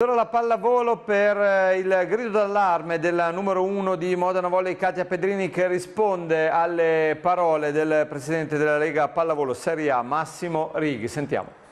Allora la pallavolo per eh, il grido d'allarme della numero uno di Modena Volley Katia Pedrini che risponde alle parole del presidente della Lega Pallavolo Serie A Massimo Righi. Sentiamo.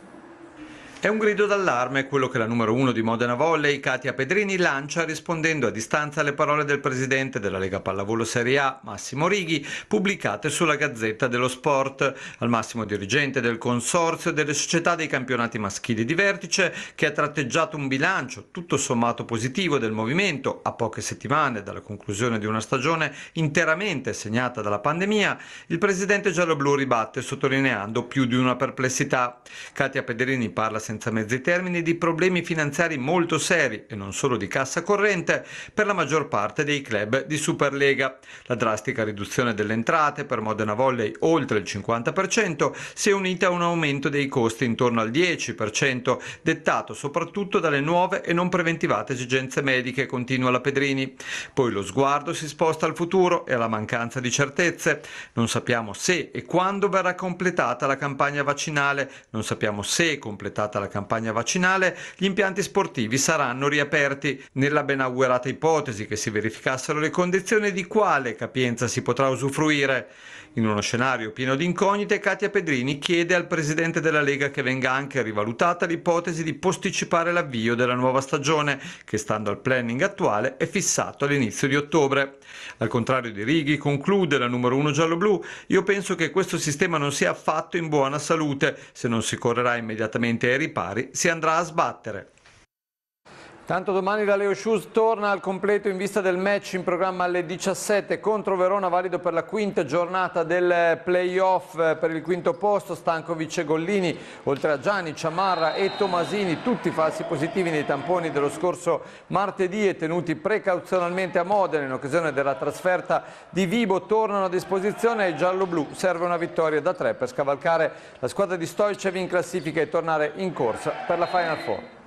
È un grido d'allarme quello che la numero uno di Modena Volley, Katia Pedrini, lancia rispondendo a distanza alle parole del presidente della Lega Pallavolo Serie A, Massimo Righi, pubblicate sulla Gazzetta dello Sport, al massimo dirigente del consorzio delle società dei campionati maschili di vertice, che ha tratteggiato un bilancio tutto sommato positivo del movimento a poche settimane dalla conclusione di una stagione interamente segnata dalla pandemia, il presidente gialloblu ribatte sottolineando più di una perplessità. Katia Pedrini parla senza mezzi termini di problemi finanziari molto seri e non solo di cassa corrente per la maggior parte dei club di Superlega. La drastica riduzione delle entrate per Modena Volley oltre il 50% si è unita a un aumento dei costi intorno al 10%, dettato soprattutto dalle nuove e non preventivate esigenze mediche, continua la Pedrini. Poi lo sguardo si sposta al futuro e alla mancanza di certezze. Non sappiamo se e quando verrà completata la campagna vaccinale, non sappiamo se completata superata la campagna vaccinale, gli impianti sportivi saranno riaperti. Nella ben augurata ipotesi che si verificassero le condizioni di quale capienza si potrà usufruire. In uno scenario pieno di incognite, Katia Pedrini chiede al presidente della Lega che venga anche rivalutata l'ipotesi di posticipare l'avvio della nuova stagione, che stando al planning attuale è fissato all'inizio di ottobre. Al contrario di Righi, conclude la numero 1 giallo-blu, io penso che questo sistema non sia affatto in buona salute se non si correrà immediatamente ai ripari si andrà a sbattere. Tanto domani la Leo Shoes torna al completo in vista del match in programma alle 17 contro Verona, valido per la quinta giornata del playoff eh, per il quinto posto. Stankovic e Gollini, oltre a Gianni, Ciamarra e Tomasini, tutti falsi positivi nei tamponi dello scorso martedì e tenuti precauzionalmente a Modena in occasione della trasferta di Vibo, tornano a disposizione ai giallo-blu. Serve una vittoria da tre per scavalcare la squadra di Stojcev in classifica e tornare in corsa per la Final Four.